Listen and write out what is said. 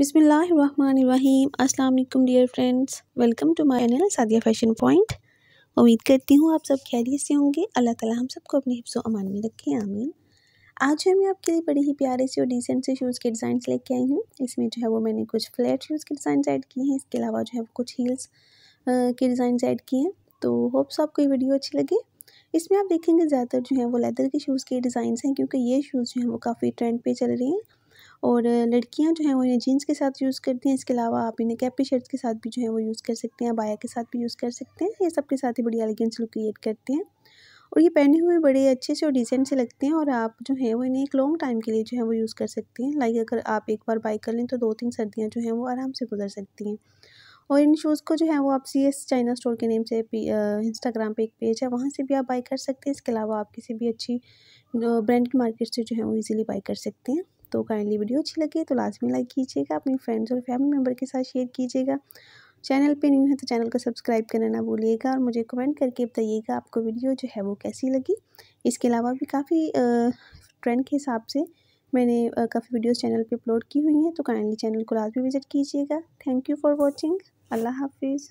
बिसमीम अल्लाम dear friends welcome to my channel Sadia fashion point उम्मीद करती हूँ आप सब खैरियत से होंगे अल्लाह ताला हम सबको अपने हिफ्स अमान में रखें आमीन आज जो मैं आपके लिए बड़े ही प्यारे से और डिसेंट से शूज़ के डिज़ाइन लेके आई हूँ इसमें जो है वो मैंने कुछ फ्लैट शूज़ के डिज़ाइन ऐड किए हैं इसके अलावा जो है कुछ हील्स के डिज़ाइन ऐड किए हैं तो होप्स आपको ये वीडियो अच्छी लगे इसमें आप देखेंगे ज़्यादातर जो है वो लेदर के शूज़ के डिज़ाइन हैं क्योंकि ये शूज़ जो हैं वो काफ़ी ट्रेंड पर चल रही हैं और लड़कियां जो हैं वो इन्हें जीन्स के साथ यूज़ करती हैं इसके अलावा आप इन्हें कैपी शर्ट्स के साथ भी जो है वो यूज़ कर सकते हैं बाया के साथ भी यूज़ कर सकते हैं ये सबके साथ ही बड़ी एलिगेंस लुक क्रिएट करते हैं और ये पहने हुए बड़े अच्छे से और डिसेंट से लगते हैं और आप जो है वो इन्हें एक लॉन्ग टाइम के लिए जो है वो यूज़ कर सकते हैं लाइक अगर आप एक बार बाई कर लें तो दो तीन सर्दियाँ जो हैं वो आराम से गुजर सकती हैं और इन शूज़ को जो है वो आप सी एस चाइना स्टोर के नेम से इंस्टाग्राम पे एक पेज है वहाँ से भी आप बाई कर सकते हैं इसके अलावा आप किसी भी अच्छी ब्रांड की मार्केट से जो है वो इजीली बाई कर सकते हैं तो काइंडली वीडियो अच्छी लगे तो लाजमी लाइक कीजिएगा अपनी फ्रेंड्स और फैमिली मेम्बर के साथ शेयर कीजिएगा चैनल पे न्यू है तो चैनल को सब्सक्राइब करना ना भूलिएगा और मुझे कमेंट करके बताइएगा आपको वीडियो जो है वो कैसी लगी इसके अलावा भी काफ़ी ट्रेंड के हिसाब से मैंने काफ़ी वीडियोस चैनल पे अपलोड की हुई हैं तो काइंडली चैनल को लाजमी विज़िट कीजिएगा थैंक यू फॉर वॉचिंग अल्लाह हाफिज़